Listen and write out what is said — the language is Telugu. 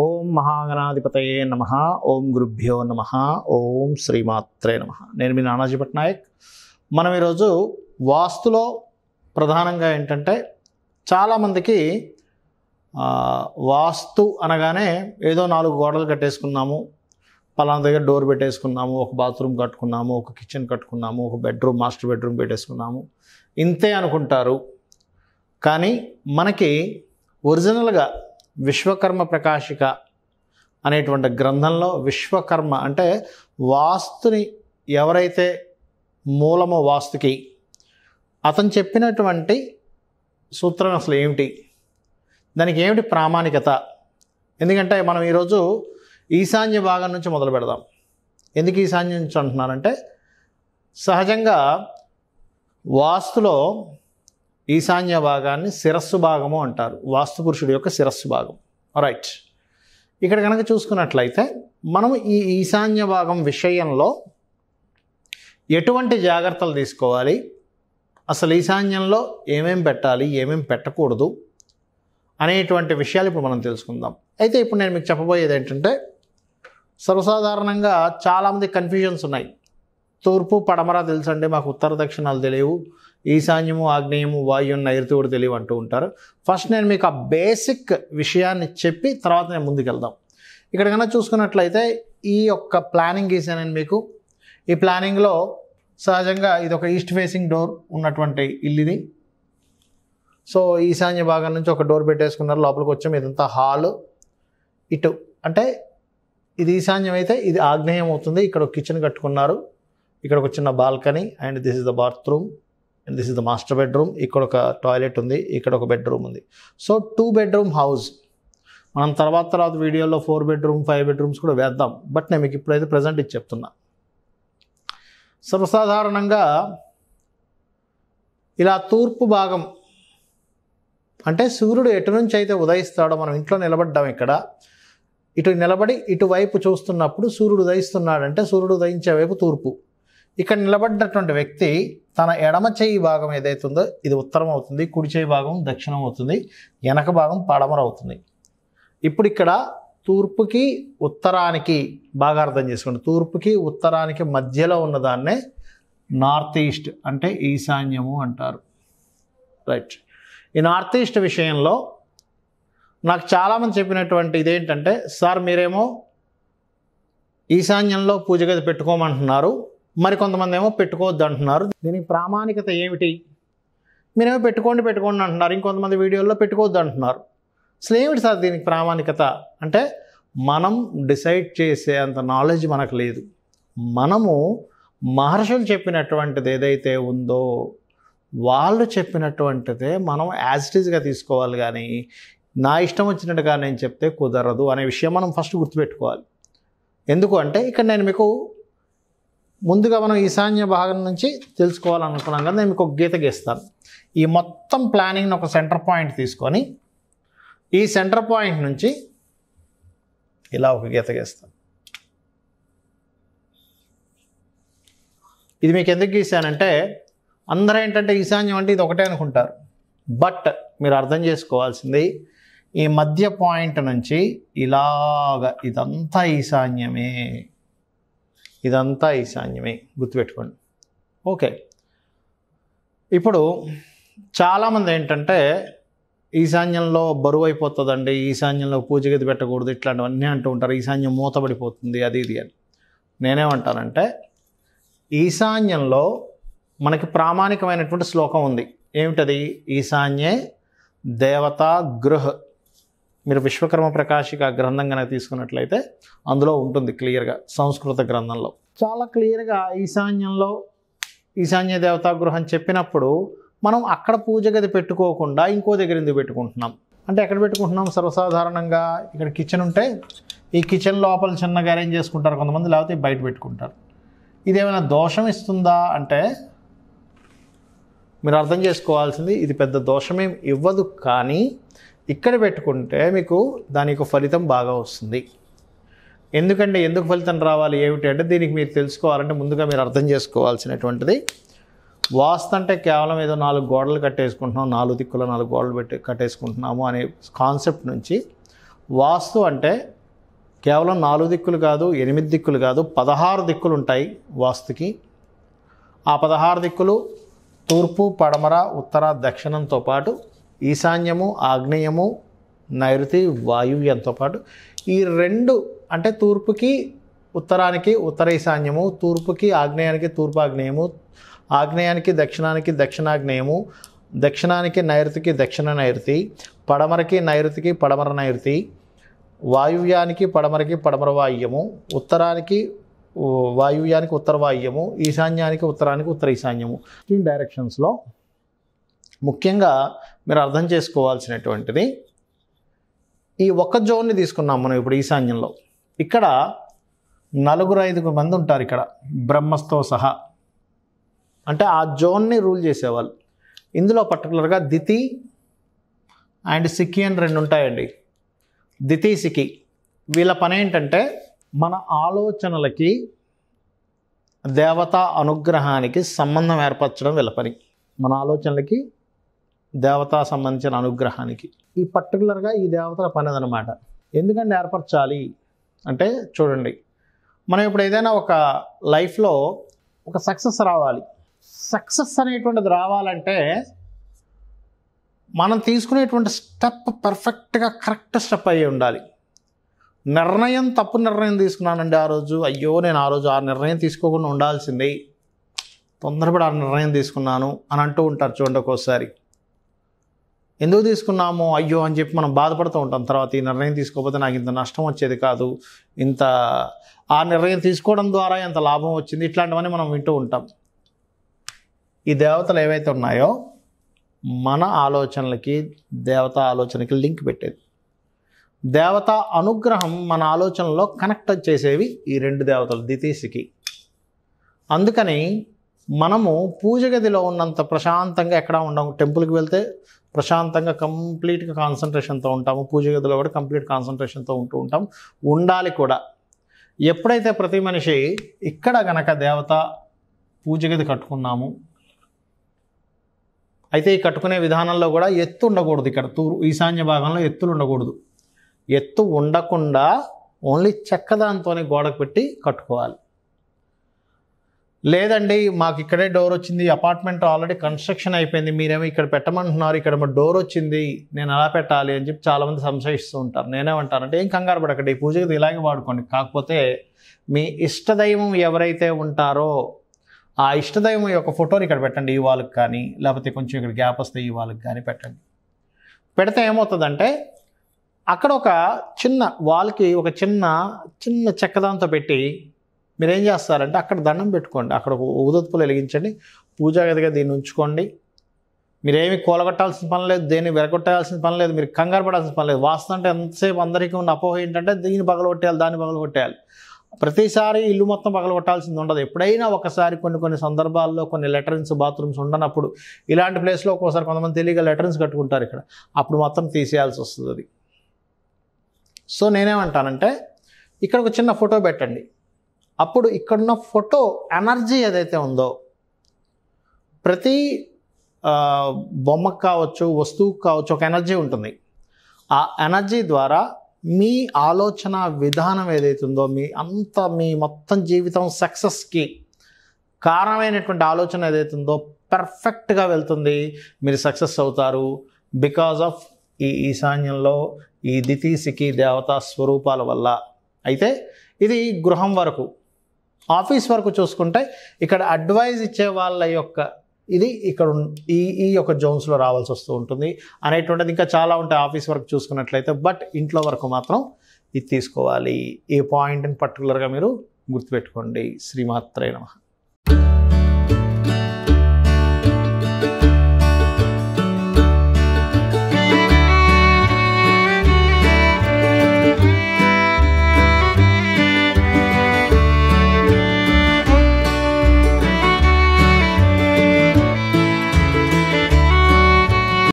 ఓం మహాగణాధిపతయే నమ ఓం గురుభ్యో నమ ఓం శ్రీమాత్రే నమ నేను మీ నానాజీ పట్నాయక్ మనం ఈరోజు వాస్తులో ప్రధానంగా ఏంటంటే చాలామందికి వాస్తు అనగానే ఏదో నాలుగు గోడలు కట్టేసుకున్నాము పలానా దగ్గర డోర్ పెట్టేసుకున్నాము ఒక బాత్రూమ్ కట్టుకున్నాము ఒక కిచెన్ కట్టుకున్నాము ఒక బెడ్రూమ్ మాస్టర్ బెడ్రూమ్ పెట్టేసుకున్నాము ఇంతే అనుకుంటారు కానీ మనకి ఒరిజినల్గా విశ్వకర్మ ప్రకాశిక అనేటువంటి గ్రంథంలో విశ్వకర్మ అంటే వాస్తుని ఎవరైతే మూలమో వాస్తుకి అతను చెప్పినటువంటి సూత్రం అసలు ఏమిటి దానికి ఏమిటి ప్రామాణికత ఎందుకంటే మనం ఈరోజు ఈశాన్య భాగం నుంచి మొదలు పెడదాం ఎందుకు ఈశాన్యం నుంచి అంటున్నానంటే సహజంగా వాస్తులో ఈశాన్య భాగాన్ని శిరస్సు భాగము అంటారు వాస్తు పురుషుడి యొక్క శిరస్సు భాగం రైట్ ఇక్కడ కనుక చూసుకున్నట్లయితే మనం ఈ ఈశాన్య భాగం విషయంలో ఎటువంటి జాగ్రత్తలు తీసుకోవాలి అసలు ఈశాన్యంలో ఏమేం పెట్టాలి ఏమేం పెట్టకూడదు అనేటువంటి విషయాలు ఇప్పుడు మనం తెలుసుకుందాం అయితే ఇప్పుడు నేను మీకు చెప్పబోయేది ఏంటంటే సర్వసాధారణంగా చాలామంది కన్ఫ్యూజన్స్ ఉన్నాయి తూర్పు పడమర తెలుసండి మాకు ఉత్తర దక్షిణాలు తెలియవు ఈశాన్యము ఆగ్నేయము వాయువు నైరుతి కూడా తెలియవు అంటూ ఉంటారు ఫస్ట్ నేను మీకు ఆ బేసిక్ విషయాన్ని చెప్పి తర్వాత నేను ముందుకెళ్దాం ఇక్కడ కన్నా చూసుకున్నట్లయితే ఈ యొక్క ప్లానింగ్ గీసాను నేను మీకు ఈ ప్లానింగ్లో సహజంగా ఇది ఒక ఈస్ట్ ఫేసింగ్ డోర్ ఉన్నటువంటి ఇల్లు ఇది సో ఈశాన్య భాగం నుంచి ఒక డోర్ పెట్టేసుకున్నారు లోపలికి వచ్చాం ఇదంతా హాలు ఇటు అంటే ఇది ఈశాన్యం అయితే ఇది ఆగ్నేయం అవుతుంది ఇక్కడ ఒక కిచెన్ కట్టుకున్నారు ఇక్కడ ఒక చిన్న balcony and this is the bathroom and this is the master bedroom ఇక్కడ ఒక టాయిలెట్ ఉంది ఇక్కడ ఒక బెడ్రూమ్ ఉంది సో టూ బెడ్రూమ్ హౌస్ మనం తర్వాత తర్వాత వీడియోలో ఫోర్ బెడ్రూమ్ ఫైవ్ బెడ్రూమ్స్ కూడా వేద్దాం బట్ నేను మీకు ఇప్పుడైతే ప్రజెంట్ ఇది చెప్తున్నా సర్వసాధారణంగా ఇలా తూర్పు భాగం అంటే సూర్యుడు ఎటు నుంచి అయితే ఉదయిస్తాడో మనం ఇంట్లో నిలబడ్డాం ఇక్కడ ఇటు నిలబడి ఇటువైపు చూస్తున్నప్పుడు సూర్యుడు ఉదయిస్తున్నాడంటే సూర్యుడు ఉదయించే వైపు తూర్పు ఇక్కడ నిలబడ్డటువంటి వ్యక్తి తన ఎడమ చేయి భాగం ఏదైతుందో ఇది ఉత్తరం అవుతుంది కుడి చేయి భాగం దక్షిణం అవుతుంది వెనక భాగం పడమర అవుతుంది ఇప్పుడు ఇక్కడ తూర్పుకి ఉత్తరానికి బాగా అర్థం చేసుకోండి తూర్పుకి ఉత్తరానికి మధ్యలో ఉన్నదాన్నే నార్త్ ఈస్ట్ అంటే ఈశాన్యము అంటారు రైట్ ఈ నార్త్ ఈస్ట్ విషయంలో నాకు చాలామంది చెప్పినటువంటి ఇదేంటంటే సార్ మీరేమో ఈశాన్యంలో పూజ గది పెట్టుకోమంటున్నారు మరికొంతమంది ఏమో పెట్టుకోవద్దు అంటున్నారు దీనికి ప్రామాణికత ఏమిటి మీరేమో పెట్టుకోండి పెట్టుకోండి అంటున్నారు ఇంకొంతమంది వీడియోల్లో పెట్టుకోవద్దు అంటున్నారు అసలు ఏమిటి సార్ దీనికి ప్రామాణికత అంటే మనం డిసైడ్ చేసే అంత నాలెడ్జ్ మనకు లేదు మనము మహర్షులు చెప్పినటువంటిది ఏదైతే ఉందో వాళ్ళు చెప్పినటువంటిదే మనం యాజ్ ఇట్ ఈజ్గా తీసుకోవాలి కానీ నా ఇష్టం వచ్చినట్టుగా నేను చెప్తే కుదరదు అనే విషయం మనం ఫస్ట్ గుర్తుపెట్టుకోవాలి ఎందుకు అంటే ఇక్కడ నేను మీకు ముందుగా మనం ఈశాన్య భాగం నుంచి తెలుసుకోవాలనుకున్నాం కదా నేను మీకు ఒక గీత గీస్తాను ఈ మొత్తం ప్లానింగ్ని ఒక సెంటర్ పాయింట్ తీసుకొని ఈ సెంటర్ పాయింట్ నుంచి ఇలా ఒక గీత గీస్తాను ఇది మీకు ఎందుకు గీశానంటే అందరూ ఏంటంటే ఈశాన్యం అంటే ఇది ఒకటే అనుకుంటారు బట్ మీరు అర్థం చేసుకోవాల్సింది ఈ మధ్య పాయింట్ నుంచి ఇలాగ ఇదంతా ఈశాన్యమే ఇదంతా ఈశాన్యమే గుర్తుపెట్టుకోండి ఓకే ఇప్పుడు చాలామంది ఏంటంటే ఈశాన్యంలో బరువు అయిపోతుందండి ఈశాన్యంలో పూజ గది పెట్టకూడదు ఇట్లాంటివన్నీ అంటూ ఉంటారు ఈశాన్యం మూతబడిపోతుంది అది ఇది అని నేనేమంటానంటే ఈశాన్యంలో మనకి ప్రామాణికమైనటువంటి శ్లోకం ఉంది ఏమిటది ఈశాన్యే దేవతా గృహ మీరు విశ్వకర్మ ప్రకాశిక గ్రంథం కనుక తీసుకున్నట్లయితే అందులో ఉంటుంది క్లియర్గా సంస్కృత గ్రంథంలో చాలా క్లియర్గా ఈశాన్యంలో ఈశాన్య దేవతాగృహం చెప్పినప్పుడు మనం అక్కడ పూజ గది పెట్టుకోకుండా ఇంకో దగ్గర ఎందుకు పెట్టుకుంటున్నాం అంటే ఎక్కడ పెట్టుకుంటున్నాం సర్వసాధారణంగా ఇక్కడ కిచెన్ ఉంటే ఈ కిచెన్ లోపల చిన్నగా అరేంజ్ చేసుకుంటారు కొంతమంది లేకపోతే బయట పెట్టుకుంటారు ఇదేమైనా దోషం ఇస్తుందా అంటే మీరు అర్థం చేసుకోవాల్సింది ఇది పెద్ద దోషమేం ఇవ్వదు కానీ ఇక్కడ పెట్టుకుంటే మీకు దాని యొక్క ఫలితం బాగా వస్తుంది ఎందుకంటే ఎందుకు ఫలితం రావాలి ఏమిటి అంటే దీనికి మీరు తెలుసుకోవాలంటే ముందుగా మీరు అర్థం చేసుకోవాల్సినటువంటిది వాస్తు అంటే కేవలం ఏదో నాలుగు గోడలు కట్టేసుకుంటున్నాం నాలుగు దిక్కుల నాలుగు గోడలు పెట్టి కట్టేసుకుంటున్నాము అనే కాన్సెప్ట్ నుంచి వాస్తు అంటే కేవలం నాలుగు దిక్కులు కాదు ఎనిమిది దిక్కులు కాదు పదహారు దిక్కులు ఉంటాయి వాస్తుకి ఆ పదహారు దిక్కులు తూర్పు పడమర ఉత్తర దక్షిణంతో పాటు ఈశాన్యము ఆగ్నేయము నైరుతి వాయువ్యంతో పాటు ఈ రెండు అంటే తూర్పుకి ఉత్తరానికి ఉత్తర ఈశాన్యము తూర్పుకి ఆగ్నేయానికి తూర్పాగ్నేయము ఆగ్నేయానికి దక్షిణానికి దక్షిణాగ్నేయము దక్షిణానికి నైరుతికి దక్షిణ నైరుతి పడమరకి నైరుతికి పడమర నైరుతి వాయువ్యానికి పడమరకి పడమర వాయుము ఉత్తరానికి వాయువ్యానికి ఉత్తర వాయుము ఈశాన్యానికి ఉత్తరానికి ఉత్తర ఈశాన్యము ఈ డైరెక్షన్స్లో ముఖ్యంగా మీరు అర్థం చేసుకోవాల్సినటువంటిది ఈ ఒక్క జోన్ని తీసుకున్నాం మనం ఇప్పుడు ఈశాన్యంలో ఇక్కడ నలుగురు ఐదుగురు మంది ఉంటారు ఇక్కడ బ్రహ్మస్తో సహా అంటే ఆ జోన్ని రూల్ చేసేవాళ్ళు ఇందులో పర్టికులర్గా దితి అండ్ సిక్కి అని రెండు ఉంటాయండి దితి సిక్కి వీళ్ళ పని ఏంటంటే మన ఆలోచనలకి దేవతా అనుగ్రహానికి సంబంధం ఏర్పరచడం వీళ్ళ పని మన ఆలోచనలకి దేవతా సంబంధించిన అనుగ్రహానికి ఈ పర్టికులర్గా ఈ దేవతల పని అనమాట ఎందుకంటే ఏర్పరచాలి అంటే చూడండి మనం ఇప్పుడు ఏదైనా ఒక లైఫ్లో ఒక సక్సెస్ రావాలి సక్సెస్ అనేటువంటిది రావాలంటే మనం తీసుకునేటువంటి స్టెప్ పర్ఫెక్ట్గా కరెక్ట్ స్టెప్ అయ్యి ఉండాలి నిర్ణయం తప్పు నిర్ణయం తీసుకున్నానండి ఆ రోజు అయ్యో నేను ఆ రోజు ఆ నిర్ణయం తీసుకోకుండా ఉండాల్సింది తొందరపడి ఆ నిర్ణయం తీసుకున్నాను అని అంటూ ఉంటారు చూడండి ఒక్కోసారి ఎందుకు తీసుకున్నాము అయ్యో అని చెప్పి మనం బాధపడుతూ ఉంటాం తర్వాత ఈ నిర్ణయం తీసుకోకపోతే నాకు ఇంత నష్టం వచ్చేది కాదు ఇంత ఆ నిర్ణయం తీసుకోవడం ద్వారా ఎంత లాభం వచ్చింది ఇట్లాంటివన్నీ మనం వింటూ ఉంటాం ఈ దేవతలు ఏవైతే ఉన్నాయో మన ఆలోచనలకి దేవత ఆలోచనకి లింక్ పెట్టేది దేవత అనుగ్రహం మన ఆలోచనలో కనెక్ట్ చేసేవి ఈ రెండు దేవతలు దితీశికి అందుకని మనము పూజ గదిలో ఉన్నంత ప్రశాంతంగా ఎక్కడ ఉండము టెంపుల్కి వెళ్తే ప్రశాంతంగా కంప్లీట్గా కాన్సన్ట్రేషన్తో ఉంటాము పూజ గదిలో కూడా కంప్లీట్ కాన్సన్ట్రేషన్తో ఉంటూ ఉంటాం ఉండాలి కూడా ఎప్పుడైతే ప్రతి మనిషి ఇక్కడ గనక దేవత పూజ గది కట్టుకున్నాము అయితే ఈ కట్టుకునే విధానంలో కూడా ఎత్తు ఉండకూడదు ఇక్కడ తూరు ఈశాన్య భాగంలో ఎత్తులు ఉండకూడదు ఎత్తు ఉండకుండా ఓన్లీ చెక్కదాంతోనే గోడకు పెట్టి కట్టుకోవాలి లేదండి మాకు ఇక్కడే డోర్ వచ్చింది అపార్ట్మెంట్ ఆల్రెడీ కన్స్ట్రక్షన్ అయిపోయింది మీరేమో ఇక్కడ పెట్టమంటున్నారు ఇక్కడ మా డోర్ వచ్చింది నేను ఎలా పెట్టాలి అని చెప్పి చాలామంది సంశయిస్తూ ఉంటారు నేనేమంటానంటే ఏం కంగారు పడకండి ఈ పూజకి ఇలాగే వాడుకోండి కాకపోతే మీ ఇష్టదైవం ఎవరైతే ఉంటారో ఆ ఇష్టదైవం యొక్క ఫోటోని ఇక్కడ పెట్టండి ఈ వాళ్ళకి కానీ లేకపోతే కొంచెం ఇక్కడ గ్యాప్ వస్తే ఈ వాళ్ళకి కానీ పెట్టండి పెడితే ఏమవుతుందంటే అక్కడ ఒక చిన్న వాళ్ళకి ఒక చిన్న చిన్న చెక్కదాంతో పెట్టి మీరు ఏం చేస్తారంటే అక్కడ దండం పెట్టుకోండి అక్కడ ఊదత్పులు వెలిగించండి పూజా గదిగా దీన్ని ఉంచుకోండి మీరేమి కూలగొట్టాల్సిన పని లేదు దేన్ని వెరగొట్టాల్సిన పని లేదు మీరు కంగారు పడాల్సిన పని లేదు వాస్తవం అంటే ఎంతసేపు అందరికీ ఉన్న అపోహ ఏంటంటే దీన్ని పగలగొట్టేయాలి దాన్ని పగలగొట్టేయాలి ప్రతిసారి ఇల్లు మొత్తం పగలగొట్టాల్సింది ఉండదు ఎప్పుడైనా ఒకసారి కొన్ని కొన్ని సందర్భాల్లో కొన్ని లెటరిన్స్ బాత్రూమ్స్ ఉండనప్పుడు ఇలాంటి ప్లేస్లో ఒక్కోసారి కొంతమంది తెలియక లెటరిన్స్ కట్టుకుంటారు ఇక్కడ అప్పుడు మొత్తం తీసేయాల్సి వస్తుంది అది సో నేనేమంటానంటే ఇక్కడ ఒక చిన్న ఫోటో పెట్టండి అప్పుడు ఇక్కడున్న ఫోటో ఎనర్జీ ఏదైతే ఉందో ప్రతి బొమ్మకు కావచ్చు వస్తువుకు కావచ్చు ఒక ఎనర్జీ ఉంటుంది ఆ ఎనర్జీ ద్వారా మీ ఆలోచన విధానం ఏదైతుందో మీ అంత మీ మొత్తం జీవితం సక్సెస్కి కారణమైనటువంటి ఆలోచన ఏదైతుందో పర్ఫెక్ట్గా వెళ్తుంది మీరు సక్సెస్ అవుతారు బికాజ్ ఆఫ్ ఈ ఈశాన్యంలో ఈ దితీసికి దేవతా స్వరూపాల వల్ల అయితే ఇది గృహం వరకు ఆఫీస్ వరకు చూసుకుంటే ఇక్కడ అడ్వైజ్ ఇచ్చే వాళ్ళ యొక్క ఇది ఇక్కడ ఈ ఈ యొక్క జోన్స్లో రావాల్సి వస్తూ ఉంటుంది అనేటువంటిది ఇంకా చాలా ఉంటాయి ఆఫీస్ వరకు చూసుకున్నట్లయితే బట్ ఇంట్లో వరకు మాత్రం ఇది తీసుకోవాలి ఈ పాయింట్ని పర్టికులర్గా మీరు గుర్తుపెట్టుకోండి శ్రీమాత్రే